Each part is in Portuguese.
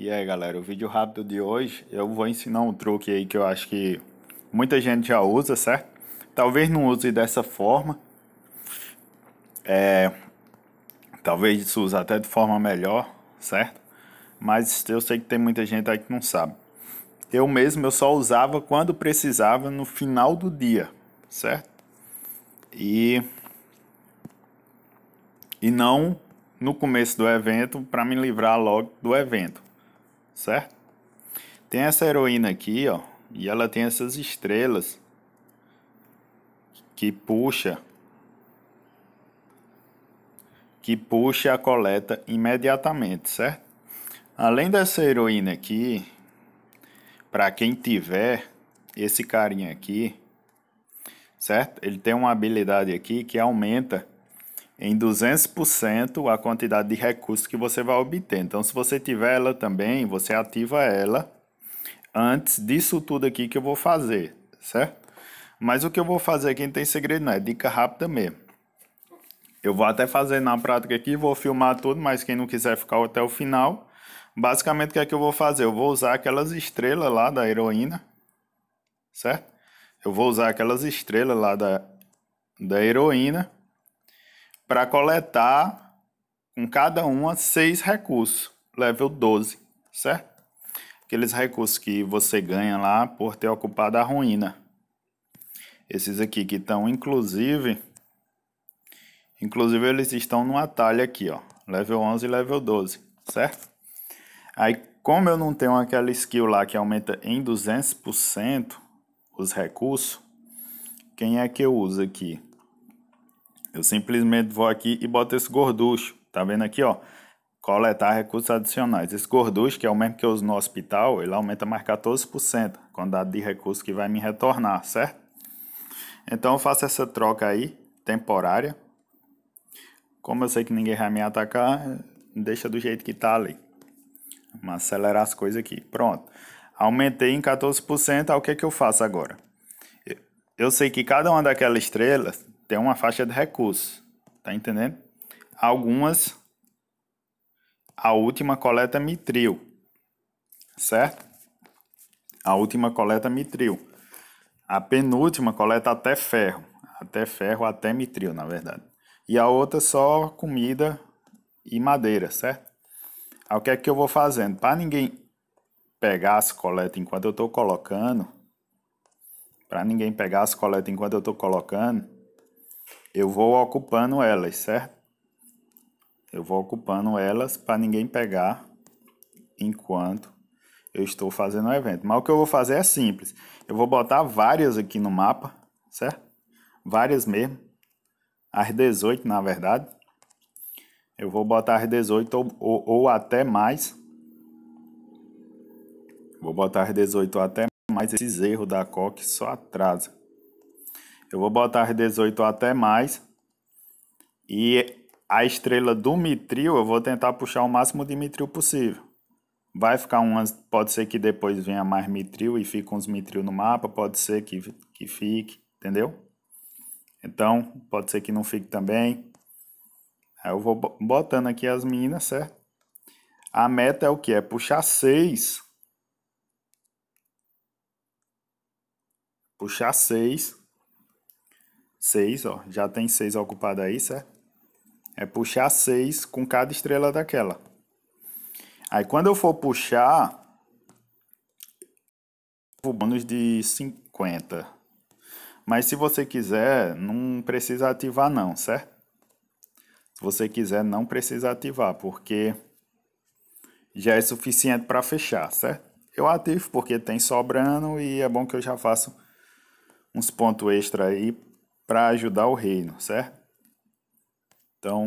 E aí galera, o vídeo rápido de hoje eu vou ensinar um truque aí que eu acho que muita gente já usa, certo? Talvez não use dessa forma, é, talvez isso use até de forma melhor, certo? Mas eu sei que tem muita gente aí que não sabe. Eu mesmo eu só usava quando precisava no final do dia, certo? E e não no começo do evento para me livrar logo do evento certo? Tem essa heroína aqui, ó, e ela tem essas estrelas que puxa que puxa a coleta imediatamente, certo? Além dessa heroína aqui, para quem tiver esse carinha aqui, certo? Ele tem uma habilidade aqui que aumenta em 200% a quantidade de recursos que você vai obter. Então, se você tiver ela também, você ativa ela antes disso tudo aqui que eu vou fazer, certo? Mas o que eu vou fazer aqui não tem segredo não, é dica rápida mesmo. Eu vou até fazer na prática aqui, vou filmar tudo, mas quem não quiser ficar até o final, basicamente o que é que eu vou fazer? Eu vou usar aquelas estrelas lá da heroína, certo? Eu vou usar aquelas estrelas lá da, da heroína para coletar com cada uma seis recursos, level 12, certo? Aqueles recursos que você ganha lá por ter ocupado a ruína. Esses aqui que estão, inclusive, inclusive eles estão no atalho aqui, ó, level 11 e level 12, certo? Aí, como eu não tenho aquela skill lá que aumenta em 200% os recursos, quem é que eu uso aqui? Eu simplesmente vou aqui e boto esse gorducho, tá vendo aqui, ó? Coletar recursos adicionais. Esse gorducho, que é o mesmo que eu uso no hospital, ele aumenta mais 14%, a dado de recurso que vai me retornar, certo? Então eu faço essa troca aí, temporária. Como eu sei que ninguém vai me atacar, deixa do jeito que tá ali. Vamos acelerar as coisas aqui. Pronto. Aumentei em 14%, o que, é que eu faço agora? Eu sei que cada uma daquelas estrelas tem uma faixa de recursos, tá entendendo? Algumas, a última coleta mitril, certo? A última coleta mitril. A penúltima coleta até ferro, até ferro, até mitril, na verdade. E a outra só comida e madeira, certo? Aí o que é que eu vou fazendo? Para ninguém pegar as coletas enquanto eu estou colocando, para ninguém pegar as coletas enquanto eu estou colocando, eu vou ocupando elas, certo? Eu vou ocupando elas para ninguém pegar enquanto eu estou fazendo o evento. Mas o que eu vou fazer é simples. Eu vou botar várias aqui no mapa, certo? Várias mesmo. As 18, na verdade. Eu vou botar as 18 ou, ou, ou até mais. Vou botar as 18 ou até mais. Esses erros da COC só atrasa. Eu vou botar 18 até mais. E a estrela do mitril, eu vou tentar puxar o máximo de mitril possível. Vai ficar umas. Pode ser que depois venha mais mitril e fique uns mitril no mapa, pode ser que, que fique, entendeu? Então, pode ser que não fique também. Aí eu vou botando aqui as minas, certo? A meta é o que? É puxar 6. Puxar 6 6, ó, já tem 6 ocupada aí, certo? É puxar 6 com cada estrela daquela. Aí quando eu for puxar, o bônus de 50. Mas se você quiser, não precisa ativar não, certo? Se você quiser, não precisa ativar, porque já é suficiente para fechar, certo? Eu ativo porque tem sobrando e é bom que eu já faço uns pontos extra aí para ajudar o reino, certo? Então,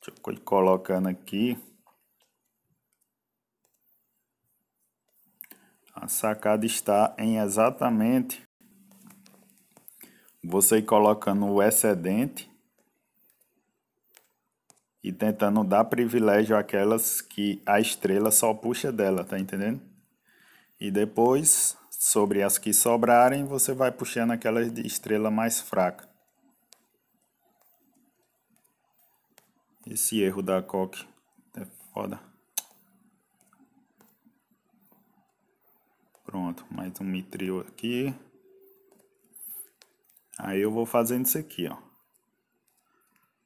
deixa eu colocando aqui. A sacada está em exatamente você colocando o excedente e tentando dar privilégio àquelas que a estrela só puxa dela, tá entendendo? E depois Sobre as que sobrarem, você vai puxando aquela de estrela mais fraca. Esse erro da coque é foda. Pronto, mais um mitril aqui. Aí eu vou fazendo isso aqui, ó.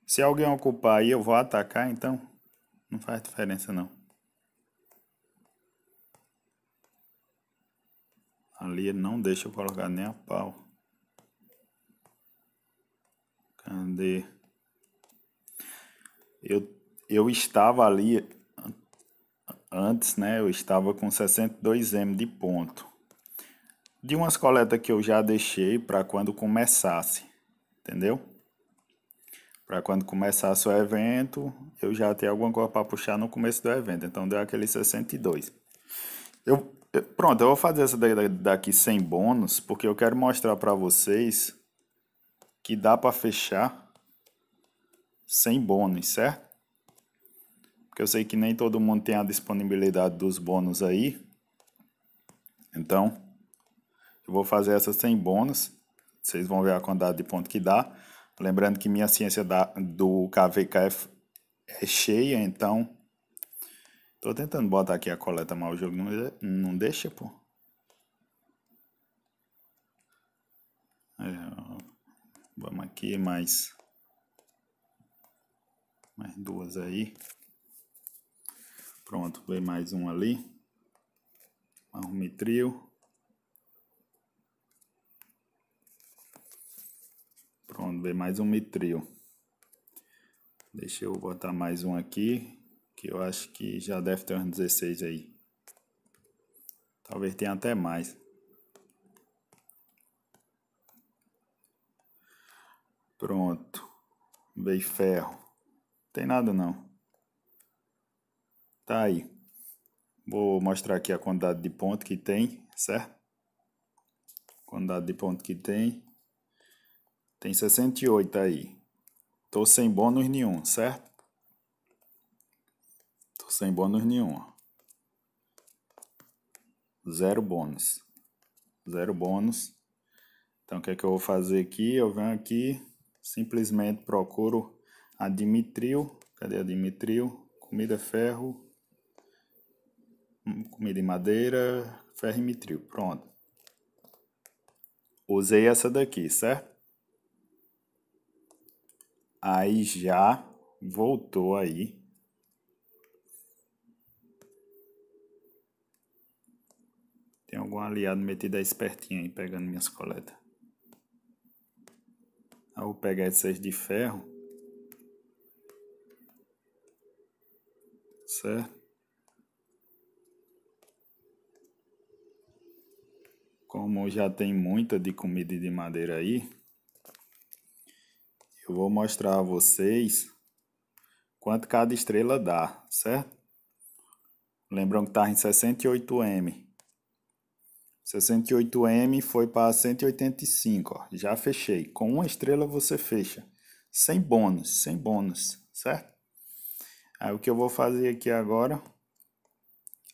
Se alguém ocupar aí, eu vou atacar, então não faz diferença não. Ali não deixa eu colocar nem a pau. Cadê? Eu, eu estava ali antes, né? Eu estava com 62M de ponto. De umas coletas que eu já deixei para quando começasse, entendeu? Para quando começasse o evento, eu já teria alguma coisa para puxar no começo do evento. Então deu aquele 62. Eu, Pronto, eu vou fazer essa daqui sem bônus, porque eu quero mostrar para vocês que dá para fechar sem bônus, certo? Porque eu sei que nem todo mundo tem a disponibilidade dos bônus aí. Então, eu vou fazer essa sem bônus. Vocês vão ver a quantidade de ponto que dá. Lembrando que minha ciência da, do KVKF é, é cheia, então Tô tentando botar aqui a coleta, mas o jogo não, não deixa, pô. É, Vamos aqui, mais, mais duas aí. Pronto, veio mais um ali. Arrume trio. Pronto, veio mais um mitrio. Deixa eu botar mais um aqui que eu acho que já deve ter uns 16 aí. Talvez tenha até mais. Pronto. Veio ferro. Não tem nada não. Tá aí. Vou mostrar aqui a quantidade de ponto que tem, certo? Quantidade de ponto que tem. Tem 68 aí. Tô sem bônus nenhum, certo? sem bônus nenhum. Zero bônus. Zero bônus. Então, o que é que eu vou fazer aqui? Eu venho aqui, simplesmente procuro a Dimitril. Cadê a Dimitril? Comida, ferro, hum, comida e madeira, ferro e mitril. Pronto. Usei essa daqui, certo? Aí já voltou aí algum aliado metido a espertinho aí pegando minhas coletas. eu ah, vou pegar essas de ferro. Certo? Como já tem muita de comida de madeira aí, eu vou mostrar a vocês quanto cada estrela dá, certo? Lembram que está em 68M. 68M foi para 185, ó. já fechei. Com uma estrela você fecha, sem bônus, sem bônus, certo? Aí o que eu vou fazer aqui agora,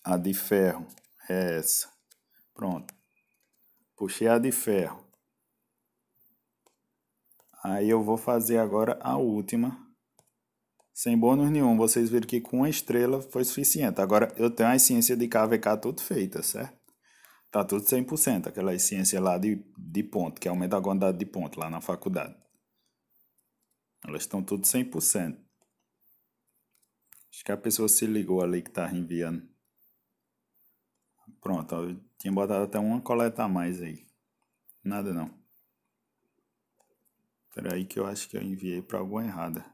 a de ferro é essa, pronto. Puxei a de ferro. Aí eu vou fazer agora a última, sem bônus nenhum. Vocês viram que com uma estrela foi suficiente. Agora eu tenho a ciência de KVK tudo feita, certo? tá tudo 100%, aquela ciência lá de, de ponto, que aumenta é a quantidade de ponto lá na faculdade. Elas estão tudo 100%. Acho que a pessoa se ligou ali que tá enviando. Pronto, eu tinha botado até uma coleta a mais aí. Nada não. Espera aí que eu acho que eu enviei para alguma errada.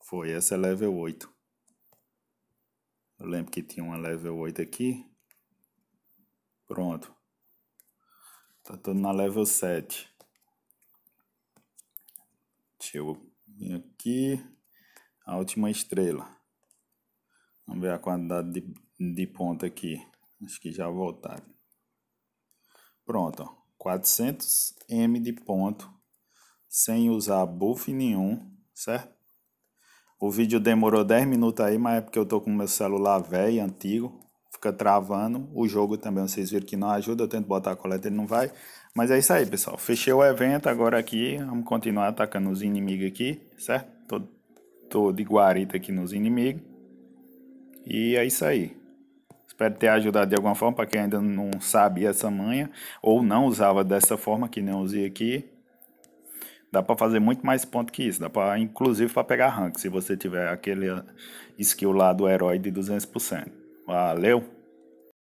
Foi, essa é level 8. Eu lembro que tinha uma level 8 aqui. Pronto. Tá tudo na level 7. Deixa eu vir aqui. A última estrela. Vamos ver a quantidade de, de ponto aqui. Acho que já voltaram. Pronto, ó. 400 M de ponto. Sem usar buff nenhum, certo? O vídeo demorou 10 minutos aí, mas é porque eu tô com meu celular velho, antigo fica travando. O jogo também, vocês viram que não ajuda, eu tento botar a coleta, ele não vai. Mas é isso aí, pessoal. Fechei o evento agora aqui, vamos continuar atacando os inimigos aqui, certo? Tô, tô de guarita aqui nos inimigos. E é isso aí. Espero ter ajudado de alguma forma para quem ainda não sabia essa manha ou não usava dessa forma que nem usei aqui. Dá para fazer muito mais ponto que isso, dá para inclusive para pegar rank, se você tiver aquele skill lá do herói de 200%. Valeu!